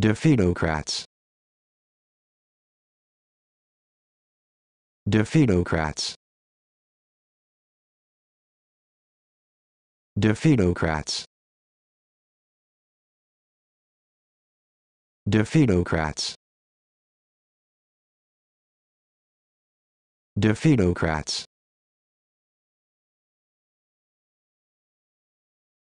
Defeatocrats. Defeatocrats. Defeatocrats. Defeatocrats. Defeatocrats.